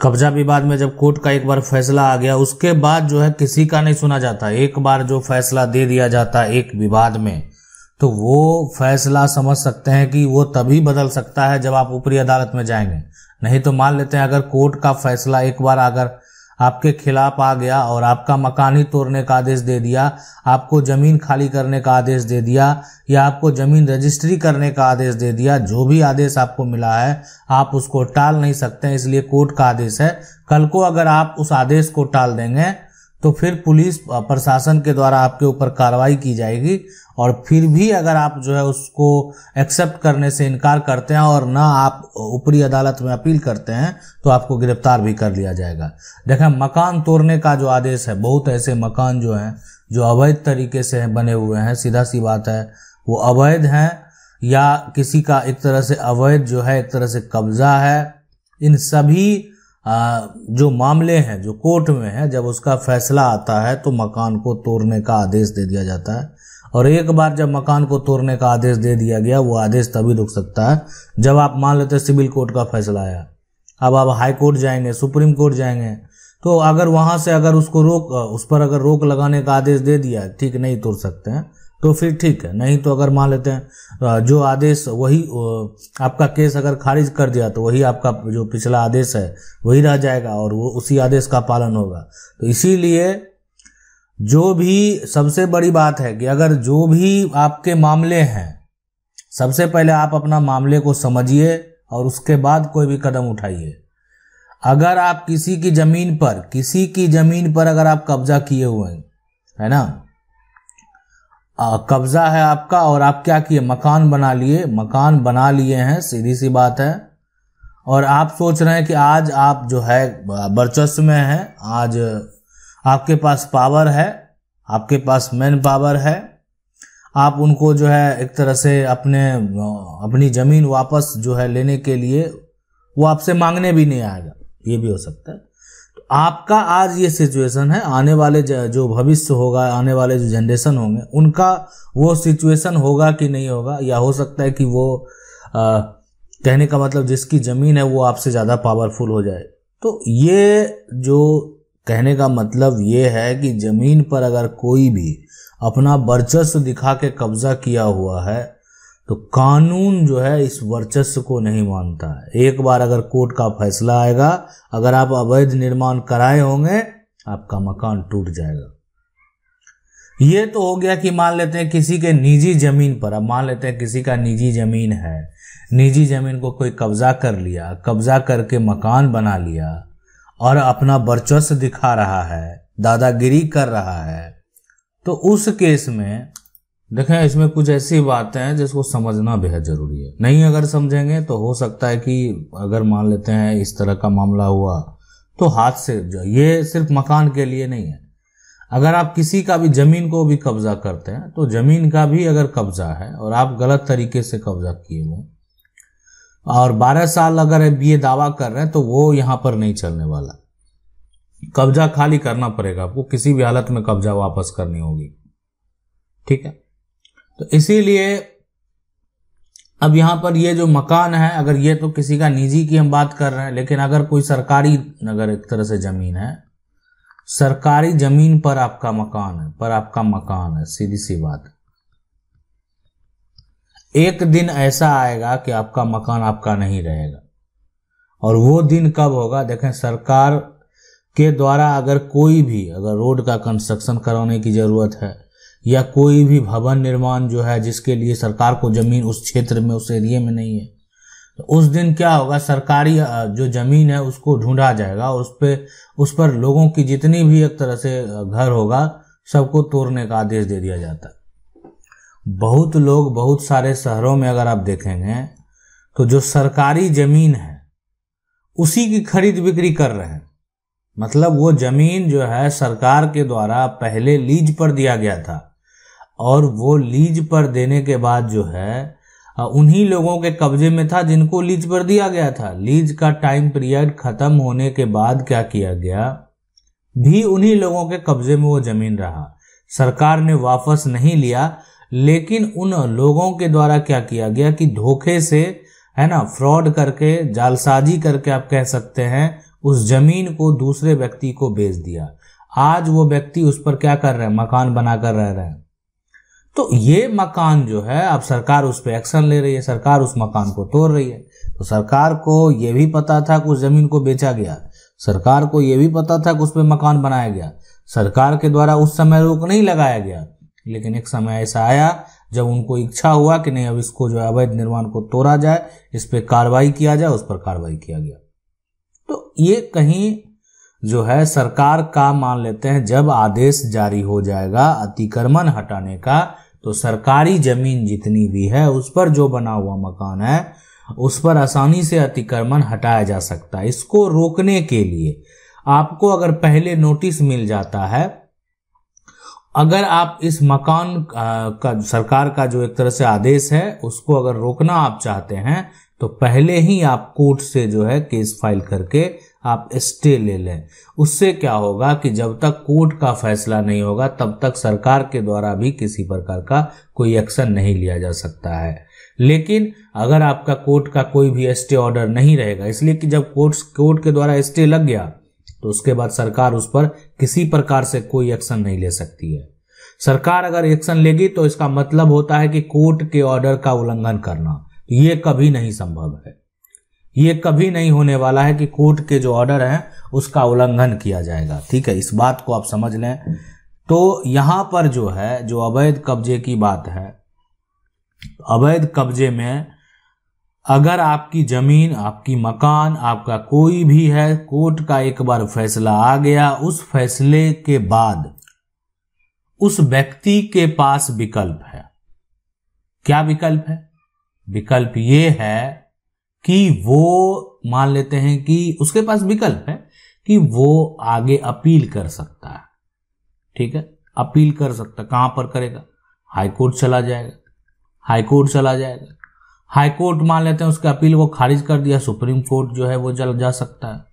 कब्जा विवाद में जब कोर्ट का एक बार फैसला आ गया उसके बाद जो है किसी का नहीं सुना जाता एक बार जो फैसला दे दिया जाता एक विवाद में तो वो फैसला समझ सकते हैं कि वो तभी बदल सकता है जब आप ऊपरी अदालत में जाएंगे नहीं तो मान लेते हैं अगर कोर्ट का फैसला एक बार अगर आपके खिलाफ आ गया और आपका मकान ही तोड़ने का आदेश दे दिया आपको ज़मीन खाली करने का आदेश दे दिया या आपको ज़मीन रजिस्ट्री करने का आदेश दे दिया जो भी आदेश आपको मिला है आप उसको टाल नहीं सकते इसलिए कोर्ट का आदेश है कल को अगर आप उस आदेश को टाल देंगे तो फिर पुलिस प्रशासन के द्वारा आपके ऊपर कार्रवाई की जाएगी और फिर भी अगर आप जो है उसको एक्सेप्ट करने से इनकार करते हैं और ना आप ऊपरी अदालत में अपील करते हैं तो आपको गिरफ्तार भी कर लिया जाएगा देखें मकान तोड़ने का जो आदेश है बहुत ऐसे मकान जो हैं जो अवैध तरीके से बने हुए हैं सीधा सी बात है वो अवैध हैं या किसी का एक तरह से अवैध जो है एक तरह से कब्जा है इन सभी जो मामले हैं जो कोर्ट में हैं जब उसका फैसला आता है तो मकान को तोड़ने का आदेश दे दिया जाता है और एक बार जब मकान को तोड़ने का आदेश दे दिया गया वो आदेश तभी रुक सकता है जब आप मान लेते हैं सिविल कोर्ट का फैसला आया अब आप हाई कोर्ट जाएंगे सुप्रीम कोर्ट जाएंगे तो अगर वहां से अगर उसको रोक उस पर अगर रोक लगाने का आदेश दे दिया ठीक नहीं तोड़ सकते हैं तो फिर ठीक है नहीं तो अगर मान लेते हैं जो आदेश वही आपका केस अगर खारिज कर दिया तो वही आपका जो पिछला आदेश है वही रह जाएगा और वो उसी आदेश का पालन होगा तो इसीलिए जो भी सबसे बड़ी बात है कि अगर जो भी आपके मामले हैं सबसे पहले आप अपना मामले को समझिए और उसके बाद कोई भी कदम उठाइए अगर आप किसी की ज़मीन पर किसी की ज़मीन पर अगर आप कब्जा किए हुए हैं है ना कब्जा है आपका और आप क्या किए मकान बना लिए मकान बना लिए हैं सीधी सी बात है और आप सोच रहे हैं कि आज आप जो है वर्चस्व में हैं आज आपके पास पावर है आपके पास मैन पावर है आप उनको जो है एक तरह से अपने अपनी ज़मीन वापस जो है लेने के लिए वो आपसे मांगने भी नहीं आएगा ये भी हो सकता है आपका आज ये सिचुएशन है आने वाले जो भविष्य होगा आने वाले जो जनरेशन होंगे उनका वो सिचुएशन होगा कि नहीं होगा या हो सकता है कि वो आ, कहने का मतलब जिसकी ज़मीन है वो आपसे ज़्यादा पावरफुल हो जाए तो ये जो कहने का मतलब ये है कि ज़मीन पर अगर कोई भी अपना वर्चस्व दिखा के कब्ज़ा किया हुआ है तो कानून जो है इस वर्चस्व को नहीं मानता है एक बार अगर कोर्ट का फैसला आएगा अगर आप अवैध निर्माण कराए होंगे आपका मकान टूट जाएगा ये तो हो गया कि मान लेते हैं किसी के निजी जमीन पर अब मान लेते हैं किसी का निजी जमीन है निजी जमीन को कोई कब्जा कर लिया कब्जा करके मकान बना लिया और अपना वर्चस्व दिखा रहा है दादागिरी कर रहा है तो उस केस में देखें इसमें कुछ ऐसी बातें हैं जिसको समझना बेहद ज़रूरी है नहीं अगर समझेंगे तो हो सकता है कि अगर मान लेते हैं इस तरह का मामला हुआ तो हाथ से ये सिर्फ मकान के लिए नहीं है अगर आप किसी का भी ज़मीन को भी कब्ज़ा करते हैं तो ज़मीन का भी अगर कब्ज़ा है और आप गलत तरीके से कब्ज़ा किए हुए और 12 साल अगर ये दावा कर रहे हैं तो वो यहां पर नहीं चलने वाला कब्ज़ा खाली करना पड़ेगा आपको किसी भी हालत में कब्ज़ा वापस करनी होगी ठीक है तो इसीलिए अब यहां पर ये जो मकान है अगर ये तो किसी का निजी की हम बात कर रहे हैं लेकिन अगर कोई सरकारी अगर एक तरह से ज़मीन है सरकारी ज़मीन पर आपका मकान है पर आपका मकान है सीधी सी बात एक दिन ऐसा आएगा कि आपका मकान आपका नहीं रहेगा और वो दिन कब होगा देखें सरकार के द्वारा अगर कोई भी अगर रोड का कंस्ट्रक्शन कराने की ज़रूरत है या कोई भी भवन निर्माण जो है जिसके लिए सरकार को जमीन उस क्षेत्र में उस एरिए में नहीं है तो उस दिन क्या होगा सरकारी जो जमीन है उसको ढूंढा जाएगा उस पर उस पर लोगों की जितनी भी एक तरह से घर होगा सबको तोड़ने का आदेश दे दिया जाता है बहुत लोग बहुत सारे शहरों में अगर आप देखेंगे तो जो सरकारी जमीन है उसी की खरीद बिक्री कर रहे हैं मतलब वो जमीन जो है सरकार के द्वारा पहले लीज पर दिया गया था और वो लीज पर देने के बाद जो है उन्हीं लोगों के कब्जे में था जिनको लीज पर दिया गया था लीज का टाइम पीरियड खत्म होने के बाद क्या किया गया भी उन्हीं लोगों के कब्जे में वो जमीन रहा सरकार ने वापस नहीं लिया लेकिन उन लोगों के द्वारा क्या किया गया कि धोखे से है ना फ्रॉड करके जालसाजी करके आप कह सकते हैं उस जमीन को दूसरे व्यक्ति को बेच दिया आज वो व्यक्ति उस पर क्या कर रहे हैं मकान बनाकर रह रहे हैं तो ये मकान जो है अब सरकार उस पर एक्शन ले रही है सरकार उस मकान को तोड़ रही है तो सरकार को यह भी पता था कि उस जमीन को बेचा गया सरकार को यह भी पता था कि उस पर मकान बनाया गया सरकार के द्वारा उस समय रोक नहीं लगाया गया लेकिन एक समय ऐसा आया जब उनको इच्छा हुआ कि नहीं अब इसको जो है अवैध निर्माण को तोड़ा जाए इस पर कार्रवाई किया जाए उस पर कार्रवाई किया गया तो ये कहीं जो है सरकार का मान लेते हैं जब आदेश जारी हो जाएगा अतिक्रमण हटाने का तो सरकारी जमीन जितनी भी है उस पर जो बना हुआ मकान है उस पर आसानी से अतिक्रमण हटाया जा सकता है इसको रोकने के लिए आपको अगर पहले नोटिस मिल जाता है अगर आप इस मकान का सरकार का जो एक तरह से आदेश है उसको अगर रोकना आप चाहते हैं तो पहले ही आप कोर्ट से जो है केस फाइल करके आप स्टे ले लें उससे क्या होगा कि जब तक कोर्ट का फैसला नहीं होगा तब तक सरकार के द्वारा भी किसी प्रकार का कोई एक्शन नहीं लिया जा सकता है लेकिन अगर आपका कोर्ट का कोई भी स्टे ऑर्डर नहीं रहेगा इसलिए कि जब कोर्ट कोर्ट के द्वारा स्टे लग गया तो उसके बाद सरकार उस पर किसी प्रकार से कोई एक्शन नहीं ले सकती है सरकार अगर एक्शन लेगी तो इसका मतलब होता है कि कोर्ट के ऑर्डर का उल्लंघन करना ये कभी नहीं संभव है ये कभी नहीं होने वाला है कि कोर्ट के जो ऑर्डर हैं उसका उल्लंघन किया जाएगा ठीक है इस बात को आप समझ लें तो यहां पर जो है जो अवैध कब्जे की बात है अवैध कब्जे में अगर आपकी ज़मीन आपकी मकान आपका कोई भी है कोर्ट का एक बार फैसला आ गया उस फैसले के बाद उस व्यक्ति के पास विकल्प है क्या विकल्प है विकल्प ये है कि वो मान लेते हैं कि उसके पास विकल्प है कि वो आगे अपील कर सकता है ठीक है अपील कर सकता है कहां पर करेगा हाईकोर्ट चला जाएगा हाईकोर्ट चला जाएगा हाईकोर्ट मान लेते हैं उसके अपील वो खारिज कर दिया सुप्रीम कोर्ट जो है वो जल जा सकता है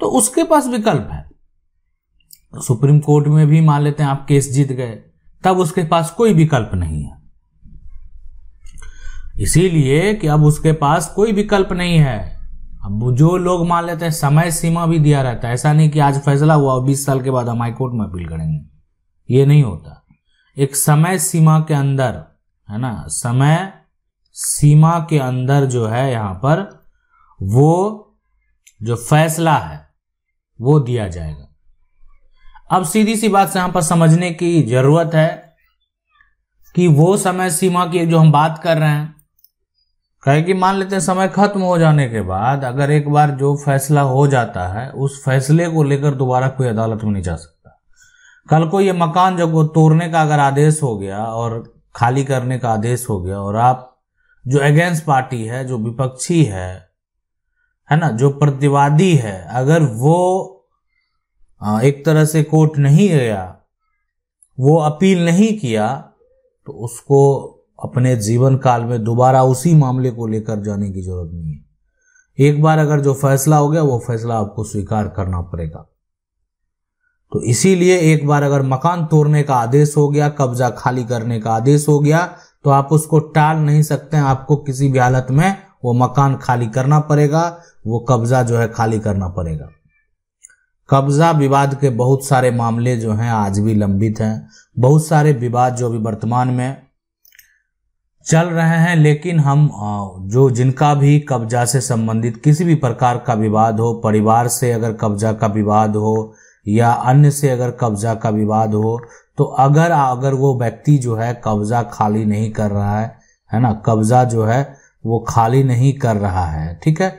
तो उसके पास विकल्प है सुप्रीम कोर्ट में भी मान लेते हैं आप केस जीत गए तब उसके पास कोई विकल्प नहीं है इसीलिए कि अब उसके पास कोई विकल्प नहीं है अब जो लोग मान लेते हैं समय सीमा भी दिया रहता है ऐसा नहीं कि आज फैसला हुआ और बीस साल के बाद हम हाईकोर्ट में अपील करेंगे ये नहीं होता एक समय सीमा के अंदर है ना समय सीमा के अंदर जो है यहां पर वो जो फैसला है वो दिया जाएगा अब सीधी सी बात से यहां पर समझने की जरूरत है कि वो समय सीमा की जो हम बात कर रहे हैं कहे कि मान लेते हैं समय खत्म हो जाने के बाद अगर एक बार जो फैसला हो जाता है उस फैसले को लेकर दोबारा कोई अदालत में नहीं जा सकता कल को ये मकान जब वो तोड़ने का अगर आदेश हो गया और खाली करने का आदेश हो गया और आप जो अगेंस्ट पार्टी है जो विपक्षी है है ना जो प्रतिवादी है अगर वो एक तरह से कोर्ट नहीं गया वो अपील नहीं किया तो उसको अपने जीवन काल में दोबारा उसी मामले को लेकर जाने की जरूरत नहीं है एक बार अगर जो फैसला हो गया वो फैसला आपको स्वीकार करना पड़ेगा तो इसीलिए एक बार अगर मकान तोड़ने का आदेश हो गया कब्जा खाली करने का आदेश हो गया तो आप उसको टाल नहीं सकते आपको किसी भी हालत में वो मकान खाली करना पड़ेगा वो कब्जा जो है खाली करना पड़ेगा कब्जा विवाद के बहुत सारे मामले जो हैं आज भी लंबित हैं बहुत सारे विवाद जो अभी वर्तमान में चल रहे हैं लेकिन हम जो जिनका भी कब्जा से संबंधित किसी भी प्रकार का विवाद हो परिवार से अगर कब्जा का विवाद हो या अन्य से अगर कब्जा का विवाद हो तो अगर अगर वो व्यक्ति जो है कब्जा खाली नहीं कर रहा है है ना कब्जा जो है वो खाली नहीं कर रहा है ठीक है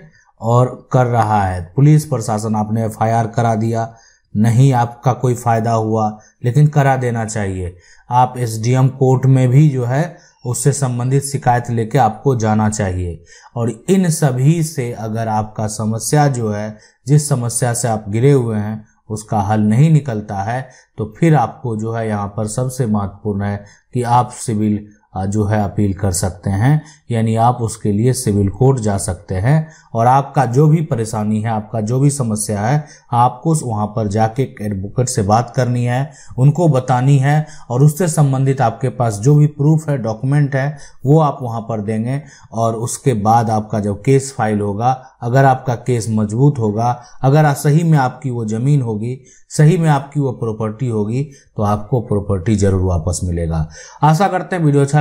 और कर रहा है पुलिस प्रशासन आपने एफ करा दिया नहीं आपका कोई फ़ायदा हुआ लेकिन करा देना चाहिए आप एम कोर्ट में भी जो है उससे संबंधित शिकायत लेके आपको जाना चाहिए और इन सभी से अगर आपका समस्या जो है जिस समस्या से आप गिरे हुए हैं उसका हल नहीं निकलता है तो फिर आपको जो है यहाँ पर सबसे महत्वपूर्ण है कि आप सिविल जो है अपील कर सकते हैं यानी आप उसके लिए सिविल कोर्ट जा सकते हैं और आपका जो भी परेशानी है आपका जो भी समस्या है आपको वहाँ पर जाके एडवोकेट से बात करनी है उनको बतानी है और उससे संबंधित आपके पास जो भी प्रूफ है डॉक्यूमेंट है वो आप वहाँ पर देंगे और उसके बाद आपका जब केस फाइल होगा अगर आपका केस मजबूत होगा अगर सही में आपकी वो ज़मीन होगी सही में आपकी वो प्रॉपर्टी होगी तो आपको प्रॉपर्टी ज़रूर वापस मिलेगा आशा करते हैं वीडियो अच्छा